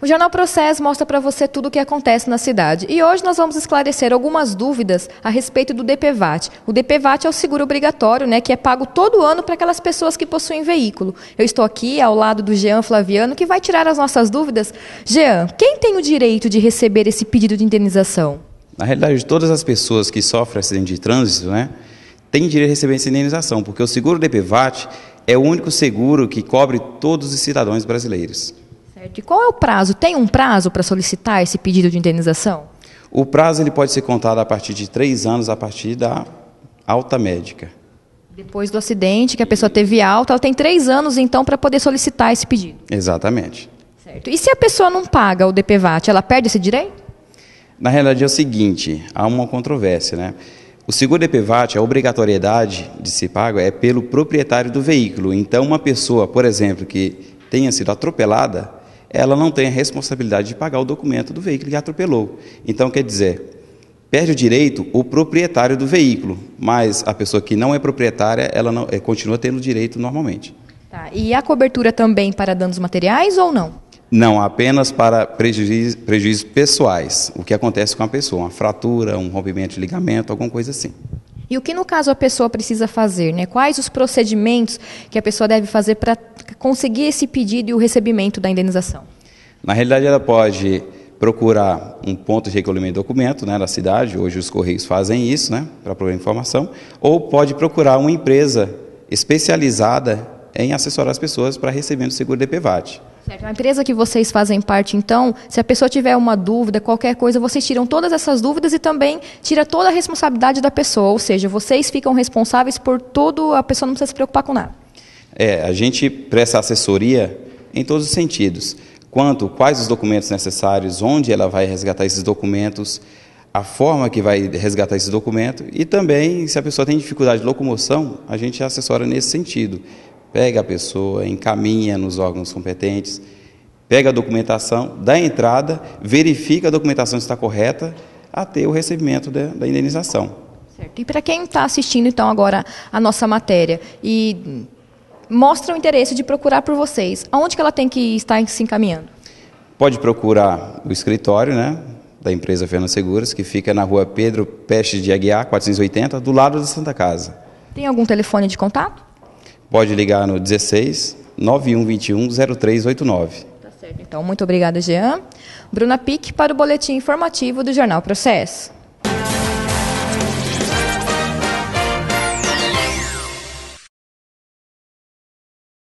O Jornal Processo mostra para você tudo o que acontece na cidade. E hoje nós vamos esclarecer algumas dúvidas a respeito do DPVAT. O DPVAT é o seguro obrigatório, né, que é pago todo ano para aquelas pessoas que possuem veículo. Eu estou aqui ao lado do Jean Flaviano, que vai tirar as nossas dúvidas. Jean, quem tem o direito de receber esse pedido de indenização? Na realidade, todas as pessoas que sofrem acidente de trânsito, né, têm direito a receber essa indenização, porque o seguro DPVAT é o único seguro que cobre todos os cidadãos brasileiros. Certo. E qual é o prazo? Tem um prazo para solicitar esse pedido de indenização? O prazo ele pode ser contado a partir de três anos, a partir da alta médica. Depois do acidente que a pessoa teve alta, ela tem três anos então para poder solicitar esse pedido. Exatamente. Certo. E se a pessoa não paga o DPVAT, ela perde esse direito? Na realidade é o seguinte, há uma controvérsia, né? O seguro DPVAT, a obrigatoriedade de ser pago é pelo proprietário do veículo. Então, uma pessoa, por exemplo, que tenha sido atropelada, ela não tem a responsabilidade de pagar o documento do veículo que atropelou. Então, quer dizer, perde o direito o proprietário do veículo, mas a pessoa que não é proprietária, ela não, é, continua tendo o direito normalmente. Tá. E a cobertura também para danos materiais ou não? Não, apenas para prejuízos, prejuízos pessoais, o que acontece com a pessoa, uma fratura, um rompimento de ligamento, alguma coisa assim. E o que, no caso, a pessoa precisa fazer? Né? Quais os procedimentos que a pessoa deve fazer para conseguir esse pedido e o recebimento da indenização? Na realidade, ela pode procurar um ponto de recolhimento de documento né, da cidade, hoje os Correios fazem isso, né, para procurar informação, ou pode procurar uma empresa especializada em assessorar as pessoas para recebendo o seguro DPVAT. Certo. A empresa que vocês fazem parte, então, se a pessoa tiver uma dúvida, qualquer coisa, vocês tiram todas essas dúvidas e também tira toda a responsabilidade da pessoa, ou seja, vocês ficam responsáveis por tudo, a pessoa não precisa se preocupar com nada. É, a gente presta assessoria em todos os sentidos. Quanto, quais os documentos necessários, onde ela vai resgatar esses documentos, a forma que vai resgatar esse documento e também se a pessoa tem dificuldade de locomoção, a gente assessora nesse sentido, pega a pessoa, encaminha nos órgãos competentes, pega a documentação, dá a entrada, verifica a documentação está correta até o recebimento da, da indenização. Certo. E para quem está assistindo então agora a nossa matéria e mostra o interesse de procurar por vocês, aonde que ela tem que estar se encaminhando? Pode procurar o escritório, né, da empresa Fernando Seguros, que fica na rua Pedro Peste de Aguiar, 480, do lado da Santa Casa. Tem algum telefone de contato? Pode ligar no 16 9121 0389. Tá certo. Então, muito obrigada, Jean. Bruna Pique para o boletim informativo do Jornal Processo.